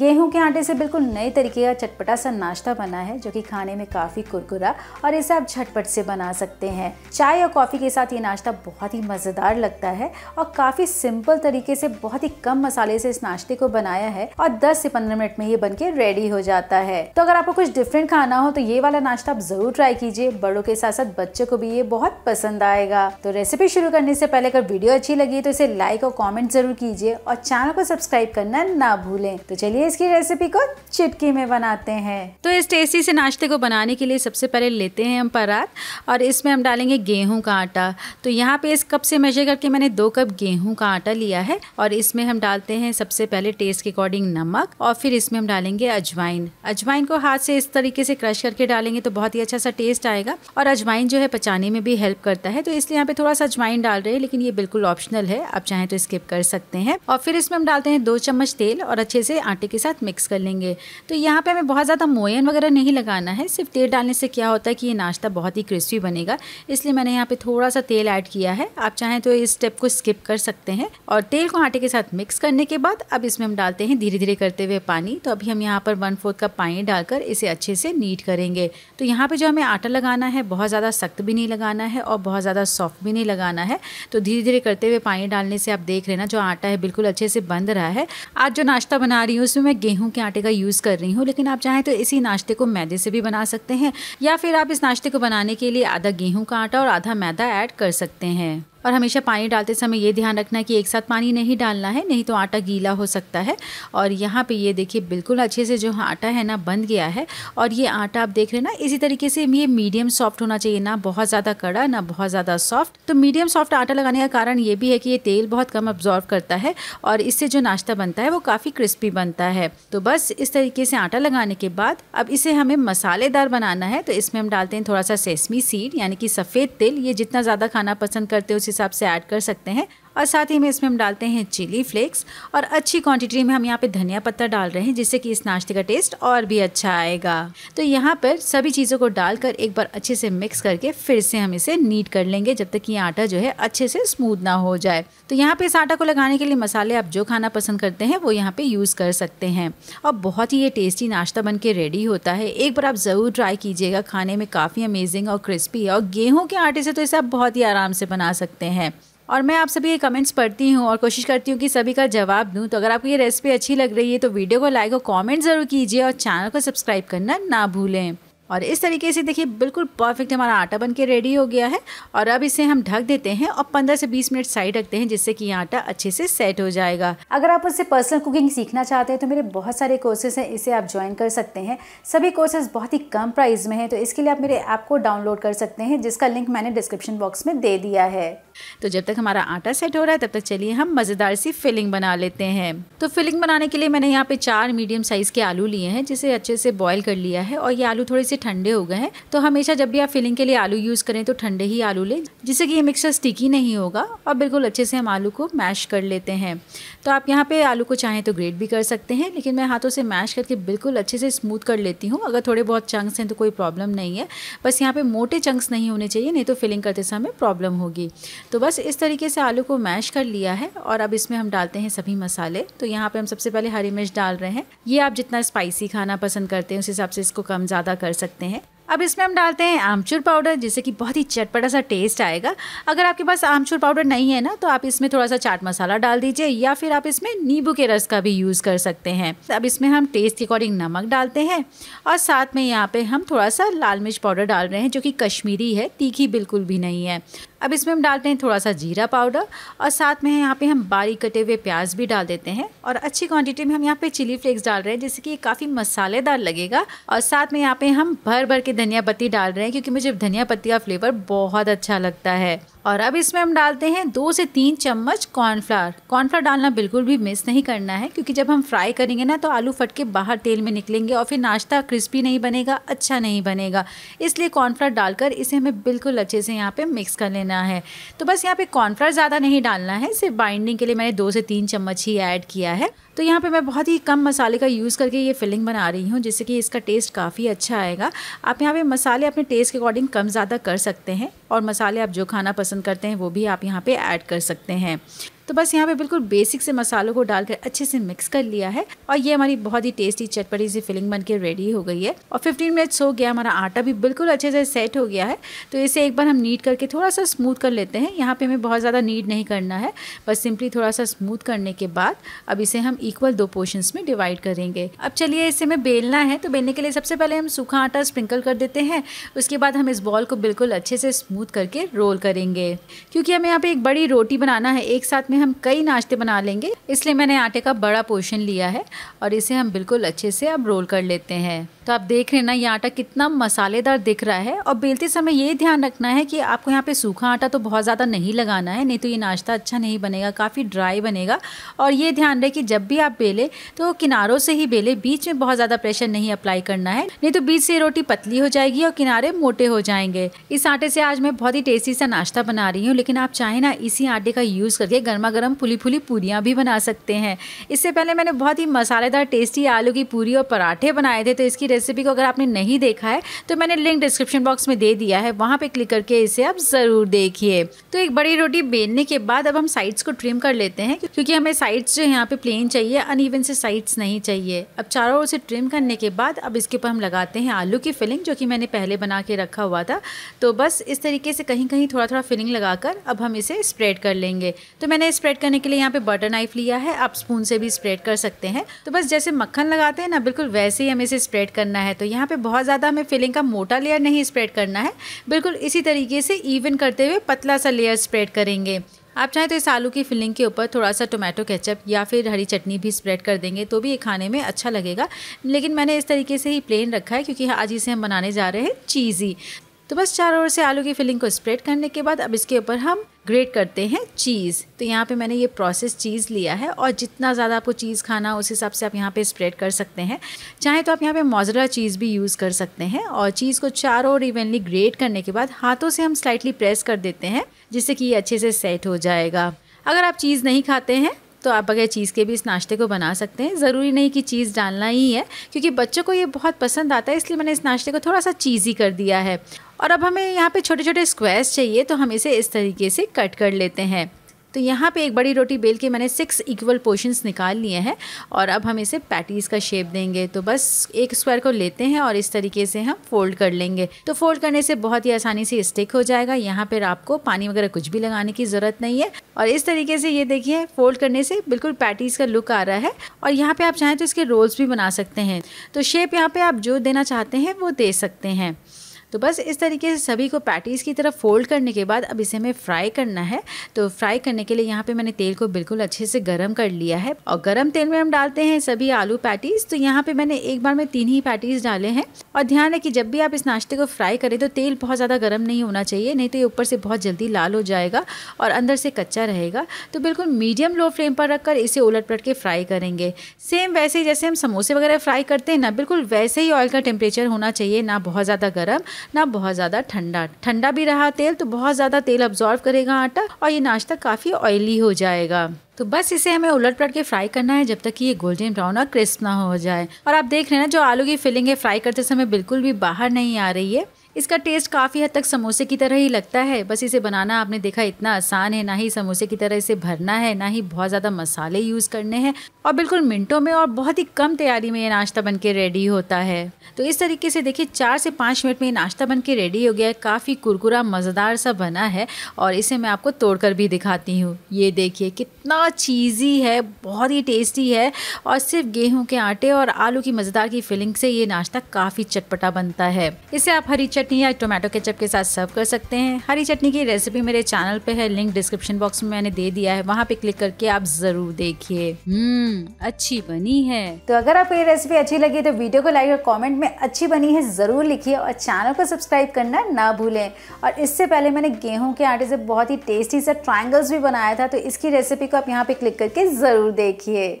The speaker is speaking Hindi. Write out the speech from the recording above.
गेहूं के आटे से बिल्कुल नए तरीके का चटपटा सा नाश्ता बना है जो कि खाने में काफ़ी कुरकुरा और इसे आप झटपट से बना सकते हैं चाय और कॉफ़ी के साथ ये नाश्ता बहुत ही मज़ेदार लगता है और काफ़ी सिंपल तरीके से बहुत ही कम मसाले से इस नाश्ते को बनाया है और 10 से 15 मिनट में ये बन के रेडी हो जाता है तो अगर आपको कुछ डिफरेंट खाना हो तो ये वाला नाश्ता आप ज़रूर ट्राई कीजिए बड़ों के साथ साथ बच्चों को भी ये बहुत पसंद आएगा तो रेसिपी शुरू करने से पहले अगर वीडियो अच्छी लगी तो इसे लाइक और कॉमेंट ज़रूर कीजिए और चैनल को सब्सक्राइब करना ना भूलें तो चलिए इसकी रेसिपी को चिटकी में बनाते हैं तो इस टेस्टी से नाश्ते को बनाने के लिए सबसे पहले लेते हैं हम परात और इसमें हम डालेंगे गेहूं का आटा तो यहाँ पे इस कप से मेजर करके मैंने दो कप गेहूं का आटा लिया है और इसमें हम डालते हैं सबसे पहले टेस्ट के अकॉर्डिंग नमक और फिर इसमें हम डालेंगे अजवाइन अजवाइन को हाथ से इस तरीके से क्रश करके डालेंगे तो बहुत ही अच्छा सा टेस्ट आएगा और अजवाइन जो है पचाने में भी हेल्प करता है तो इसलिए यहाँ पे थोड़ा सा अजवाइन डाल रहे हैं लेकिन ये बिल्कुल ऑप्शनल है आप चाहें तो स्किप कर सकते हैं और फिर इसमें हम डालते हैं दो चम्मच तेल और अच्छे से आटे के साथ मिक्स कर लेंगे तो यहाँ पे हमें बहुत ज़्यादा मोयन वगैरह नहीं लगाना है सिर्फ तेल डालने से क्या होता है कि ये नाश्ता बहुत ही क्रिस्पी बनेगा इसलिए मैंने यहाँ पर थोड़ा सा तेल ऐड किया है आप चाहें तो इस स्टेप को स्किप कर सकते हैं और तेल को आटे के साथ मिक्स करने के बाद अब इसमें हम डालते हैं धीरे धीरे करते हुए पानी तो अभी हम यहाँ पर वन फोर्थ का पानी डालकर इसे अच्छे से नीट करेंगे तो यहाँ पर जो हमें आटा लगाना है बहुत ज़्यादा सख्त भी नहीं लगाना है और बहुत ज़्यादा सॉफ्ट भी नहीं लगाना है तो धीरे धीरे करते हुए पानी डालने से आप देख रहे ना जो आटा है बिल्कुल अच्छे से बंद रहा है आज जो नाश्ता बना रही हूँ उसमें इसमें मैं गेहूँ के आटे का यूज़ कर रही हूँ लेकिन आप चाहें तो इसी नाश्ते को मैदे से भी बना सकते हैं या फिर आप इस नाश्ते को बनाने के लिए आधा गेहूं का आटा और आधा मैदा ऐड कर सकते हैं और हमेशा पानी डालते समय ये ध्यान रखना कि एक साथ पानी नहीं डालना है नहीं तो आटा गीला हो सकता है और यहाँ पे ये देखिए बिल्कुल अच्छे से जो आटा है ना बन गया है और ये आटा आप देख रहे हैं ना इसी तरीके से ये मीडियम सॉफ्ट होना चाहिए ना बहुत ज़्यादा कड़ा ना बहुत ज़्यादा सॉफ्ट तो मीडियम सॉफ्ट आटा लगाने का कारण ये भी है कि ये तेल बहुत कम अब्ज़ॉर्व करता है और इससे जो नाश्ता बनता है वो काफ़ी क्रिस्पी बनता है तो बस इस तरीके से आटा लगाने के बाद अब इसे हमें मसालेदार बनाना है तो इसमें हम डालते हैं थोड़ा सा सेसमी सीड यानी कि सफ़ेद तेल ये जितना ज़्यादा खाना पसंद करते हो हिसाब से ऐड कर सकते हैं और साथ ही में इसमें हम डालते हैं चिली फ्लेक्स और अच्छी क्वांटिटी में हम यहाँ पे धनिया पत्ता डाल रहे हैं जिससे कि इस नाश्ते का टेस्ट और भी अच्छा आएगा तो यहाँ पर सभी चीज़ों को डालकर एक बार अच्छे से मिक्स करके फिर से हम इसे नीट कर लेंगे जब तक ये आटा जो है अच्छे से स्मूथ ना हो जाए तो यहाँ पर इस आटा को लगाने के लिए मसाले आप जो खाना पसंद करते हैं वो यहाँ पर यूज़ कर सकते हैं और बहुत ही ये टेस्टी नाश्ता बन के रेडी होता है एक बार आप ज़रूर ट्राई कीजिएगा खाने में काफ़ी अमेजिंग और क्रिस्पी और गेहूँ के आटे से तो इसे आप बहुत ही आराम से बना सकते हैं और मैं आप सभी के कमेंट्स पढ़ती हूँ और कोशिश करती हूँ कि सभी का जवाब दूँ तो अगर आपको ये रेसिपी अच्छी लग रही है तो वीडियो को लाइक और कॉमेंट ज़रूर कीजिए और चैनल को सब्सक्राइब करना ना भूलें और इस तरीके से देखिए बिल्कुल परफेक्ट हमारा आटा बन के रेडी हो गया है और अब इसे हम ढक देते हैं और पंद्रह से बीस मिनट साइड रखते हैं जिससे कि ये आटा अच्छे से सेट हो जाएगा अगर आप उससे पर्सनल कुकिंग सीखना चाहते हैं तो मेरे बहुत सारे कोर्सेज हैं इसे आप ज्वाइन कर सकते हैं सभी कोर्सेज बहुत ही कम प्राइस में है तो इसके लिए आप मेरे ऐप को डाउनलोड कर सकते हैं जिसका लिंक मैंने डिस्क्रिप्शन बॉक्स में दे दिया है तो जब तक हमारा आटा सेट हो रहा है तब तक चलिए हम मज़ेदार सी फिलिंग बना लेते हैं तो फिलिंग बनाने के लिए मैंने यहाँ पे चार मीडियम साइज़ के आलू लिए हैं जिसे अच्छे से बॉयल कर लिया है और ये आलू थोड़े से ठंडे हो गए हैं तो हमेशा जब भी आप फिलिंग के लिए आलू यूज़ करें तो ठंडे ही आलू लें जिससे कि ये मिक्सर स्टिकी नहीं होगा और बिल्कुल अच्छे से हम आलू को मैश कर लेते हैं तो आप यहाँ पर आलू को चाहें तो ग्रेट भी कर सकते हैं लेकिन मैं हाथों से मैश करके बिल्कुल अच्छे से स्मूथ कर लेती हूँ अगर थोड़े बहुत चंक्स हैं तो कोई प्रॉब्लम नहीं है बस यहाँ पर मोटे चंक्स नहीं होने चाहिए नहीं तो फिलिंग करते समय प्रॉब्लम होगी तो बस इस तरीके से आलू को मैश कर लिया है और अब इसमें हम डालते हैं सभी मसाले तो यहाँ पर हम सबसे पहले हरी मिर्च डाल रहे हैं ये आप जितना स्पाइसी खाना पसंद करते हैं उस हिसाब से इसको कम ज़्यादा कर सकते सकते हैं अब इसमें हम डालते हैं आमचूर पाउडर जिससे कि बहुत ही चटपटा सा टेस्ट आएगा अगर आपके पास आमचूर पाउडर नहीं है ना तो आप इसमें थोड़ा सा चाट मसाला डाल दीजिए या फिर आप इसमें नींबू के रस का भी यूज़ कर सकते हैं अब इसमें हम टेस्ट के अकॉर्डिंग नमक डालते हैं और साथ में यहाँ पे हम थोड़ा सा लाल मिर्च पाउडर डाल रहे हैं जो कि कश्मीरी है तीखी बिल्कुल भी नहीं है अब इसमें हम डालते हैं थोड़ा सा जीरा पाउडर और साथ में यहाँ पे हम बारीक कटे हुए प्याज भी डाल देते हैं और अच्छी क्वांटिटी में हम यहाँ पे चिली फ्लेक्स डाल रहे हैं जिससे कि काफ़ी मसालेदार लगेगा और साथ में यहाँ पे हम भर भर के धनिया पत्ती डाल रहे हैं क्योंकि मुझे धनिया पत्ती का फ्लेवर बहुत अच्छा लगता है और अब इसमें हम डालते हैं दो से तीन चम्मच कॉर्नफ्लावर कॉर्नफ्लावर डालना बिल्कुल भी मिस नहीं करना है क्योंकि जब हम फ्राई करेंगे ना तो आलू फट के बाहर तेल में निकलेंगे और फिर नाश्ता क्रिस्पी नहीं बनेगा अच्छा नहीं बनेगा इसलिए कॉर्नफ्लावर डालकर इसे हमें बिल्कुल अच्छे से यहाँ पर मिक्स कर लेना है तो बस यहाँ पर कॉर्नफ्लावर ज़्यादा नहीं डालना है सिर्फ बाइंडिंग के लिए मैंने दो से तीन चम्मच ही ऐड किया है तो यहाँ पे मैं बहुत ही कम मसाले का यूज़ करके ये फिलिंग बना रही हूँ जिससे कि इसका टेस्ट काफ़ी अच्छा आएगा आप यहाँ पे मसाले अपने टेस्ट के अकॉर्डिंग कम ज़्यादा कर सकते हैं और मसाले आप जो खाना पसंद करते हैं वो भी आप यहाँ पर ऐड कर सकते हैं तो बस यहाँ पे बिल्कुल बेसिक से मसालों को डालकर अच्छे से मिक्स कर लिया है और ये हमारी बहुत ही टेस्टी चटपटी सी फिलिंग बन के रेडी हो गई है और फिफ्टीन मिनट्स हो गया हमारा आटा भी बिल्कुल अच्छे से सेट हो गया है तो इसे एक बार हम नीट करके थोड़ा सा स्मूथ कर लेते हैं यहाँ पर हमें बहुत ज़्यादा नीट नहीं करना है बस सिंपली थोड़ा सा स्मूथ करने के बाद अब इसे हम इक्वल दो पोर्शन में डिवाइड करेंगे अब चलिए इसे हमें बेलना है तो बेलने के लिए सबसे पहले हम सूखा आटा स्प्रिंकल कर देते हैं उसके बाद हम इस बॉल को बिल्कुल अच्छे से स्मूथ करके रोल करेंगे क्योंकि हमें यहाँ पे एक बड़ी रोटी बनाना है एक साथ में हम कई नाश्ते बना लेंगे इसलिए मैंने आटे का बड़ा पोर्शन लिया है और इसे हम बिल्कुल अच्छे से अब रोल कर लेते हैं तो आप देख रहे हैं ना ये आटा कितना मसालेदार दिख रहा है और बेलते समय ये ध्यान रखना है कि आपको यहाँ पे सूखा आटा तो बहुत ज़्यादा नहीं लगाना है नहीं तो ये नाश्ता अच्छा नहीं बनेगा काफ़ी ड्राई बनेगा और ये ध्यान रहे कि जब भी आप बेले तो किनारों से ही बेले बीच में बहुत ज़्यादा प्रेशर नहीं अप्लाई करना है नहीं तो बीच से रोटी पतली हो जाएगी और किनारे मोटे हो जाएंगे इस आटे से आज मैं बहुत ही टेस्टी सा नाश्ता बना रही हूँ लेकिन आप चाहें ना इसी आटे का यूज़ करके गर्म गर्मा गर्म फुली फुली पूरियाँ भी बना सकते हैं इससे पहले मैंने बहुत ही मसालेदार टेस्टी आलू की पूरी और पराठे बनाए थे तो इसकी रेसिपी को अगर आपने नहीं देखा है तो मैंने लिंक डिस्क्रिप्शन बॉक्स में दे दिया है वहाँ पर क्लिक करके इसे आप ज़रूर देखिए तो एक बड़ी रोटी बेलने के बाद अब हम साइड्स को ट्रिम कर लेते हैं क्योंकि हमें साइड्स जो यहाँ पर प्लेन चाहिए अनइवन से साइड्स नहीं चाहिए अब चारों ओर से ट्रिम करने के बाद अब इसके ऊपर हम लगाते हैं आलू की फिलिंग जो कि मैंने पहले बना के रखा हुआ था तो बस इस तरीके से कहीं कहीं थोड़ा थोड़ा फिलिंग लगाकर अब हम इसे स्प्रेड कर लेंगे तो मैंने है स्प्रेड करने के लिए यहाँ पे बटर नाइफ लिया है आप स्पून से भी स्प्रेड कर सकते हैं तो बस जैसे मक्खन लगाते हैं ना बिल्कुल वैसे ही हमें इसे स्प्रेड करना है तो यहाँ पे बहुत ज़्यादा हमें फिलिंग का मोटा लेयर नहीं स्प्रेड करना है बिल्कुल इसी तरीके से इवन करते हुए पतला सा लेयर स्प्रेड करेंगे आप चाहें तो इस आलू की फिलिंग के ऊपर थोड़ा सा टोमेटो केचप या फिर हरी चटनी भी स्प्रेड कर देंगे तो भी ये खाने में अच्छा लगेगा लेकिन मैंने इस तरीके से ही प्लेन रखा है क्योंकि आज इसे हम बनाने जा रहे हैं चीज़ी तो बस चारों ओर से आलू की फिलिंग को स्प्रेड करने के बाद अब इसके ऊपर हम ग्रेट करते हैं चीज़ तो यहाँ पे मैंने ये प्रोसेस चीज़ लिया है और जितना ज़्यादा आपको चीज़ खाना उस हिसाब से आप यहाँ पे स्प्रेड कर सकते हैं चाहे तो आप यहाँ पे मोजरा चीज़ भी यूज़ कर सकते हैं और चीज़ को चारों ओर इवनली ग्रेट करने के बाद हाथों से हम स्लाइटली प्रेस कर देते हैं जिससे कि ये अच्छे से सेट हो जाएगा अगर आप चीज़ नहीं खाते हैं तो आप बगैर चीज़ के भी इस नाश्ते को बना सकते हैं ज़रूरी नहीं कि चीज़ डालना ही है क्योंकि बच्चों को ये बहुत पसंद आता है इसलिए मैंने इस नाश्ते को थोड़ा सा चीज़ी कर दिया है और अब हमें यहाँ पे छोटे छोटे स्क्वायर्स चाहिए तो हम इसे इस तरीके से कट कर लेते हैं तो यहाँ पे एक बड़ी रोटी बेल के मैंने सिक्स इक्वल पोर्शंस निकाल लिए हैं और अब हम इसे पैटीज़ का शेप देंगे तो बस एक स्क्वायर को लेते हैं और इस तरीके से हम फोल्ड कर लेंगे तो फोल्ड करने से बहुत ही आसानी से स्टिक हो जाएगा यहाँ पर आपको पानी वगैरह कुछ भी लगाने की ज़रूरत नहीं है और इस तरीके से ये देखिए फोल्ड करने से बिल्कुल पैटीज़ का लुक आ रहा है और यहाँ पर आप चाहें तो इसके रोल्स भी बना सकते हैं तो शेप यहाँ पर आप जो देना चाहते हैं वो दे सकते हैं तो बस इस तरीके से सभी को पैटीज़ की तरफ फोल्ड करने के बाद अब इसे हमें फ्राई करना है तो फ्राई करने के लिए यहाँ पे मैंने तेल को बिल्कुल अच्छे से गर्म कर लिया है और गर्म तेल में हम डालते हैं सभी आलू पैटीज़ तो यहाँ पे मैंने एक बार में तीन ही पैटीज़ डाले हैं और ध्यान रखिए जब भी आप इस नाश्ते को फ्राई करें तो तेल बहुत ज़्यादा गर्म नहीं होना चाहिए नहीं तो ये ऊपर से बहुत जल्दी लाल हो जाएगा और अंदर से कच्चा रहेगा तो बिल्कुल मीडियम लो फ्लेम पर रख इसे उलट पलट के फ्राई करेंगे सेम वैसे ही जैसे हम समोसे वगैरह फ्राई करते हैं ना बिल्कुल वैसे ही ऑयल का टेम्परेचर होना चाहिए ना बहुत ज़्यादा गर्म ना बहुत ज़्यादा ठंडा ठंडा भी रहा तेल तो बहुत ज़्यादा तेल अब्जॉर्व करेगा आटा और ये नाश्ता काफ़ी ऑयली हो जाएगा तो बस इसे हमें उलट पलट के फ्राई करना है जब तक कि ये गोल्डन ब्राउन और क्रिस्प ना हो जाए और आप देख रहे हैं ना जो आलू की फिलिंग है फ्राई करते समय बिल्कुल भी बाहर नहीं आ रही है इसका टेस्ट काफ़ी हद तक समोसे की तरह ही लगता है बस इसे बनाना आपने देखा इतना आसान है ना ही समोसे की तरह इसे भरना है ना ही बहुत ज़्यादा मसाले यूज़ करने हैं और बिल्कुल मिनटों में और बहुत ही कम तैयारी में ये नाश्ता बन के रेडी होता है तो इस तरीके से देखिए चार से पाँच मिनट में ये नाश्ता बन के रेडी हो गया है काफ़ी कुरकुरा मज़ेदार सा बना है और इसे मैं आपको तोड़ कर भी दिखाती हूँ ये देखिए कितना चीज़ी है बहुत ही टेस्टी है और सिर्फ गेहूँ के आटे और आलू की मज़ेदार की फिलिंग से ये नाश्ता काफ़ी चटपटा बनता है इसे आप हरी चटनी या टोमेटो केचप के साथ सर्व कर सकते हैं हरी चटनी की रेसिपी मेरे चैनल पे है लिंक डिस्क्रिप्शन बॉक्स में मैंने दे दिया है वहाँ पे क्लिक करके आप जरूर देखिए हम्म अच्छी बनी है तो अगर आपको ये रेसिपी अच्छी लगी तो वीडियो को लाइक और कॉमेंट में अच्छी बनी है जरूर लिखिए और चैनल को सब्सक्राइब करना ना भूलें और इससे पहले मैंने गेहूँ के आटे से बहुत ही टेस्टी सा ट्राइंगल्स भी बनाया था तो इसकी रेसिपी को आप यहाँ पे क्लिक करके ज़रूर देखिए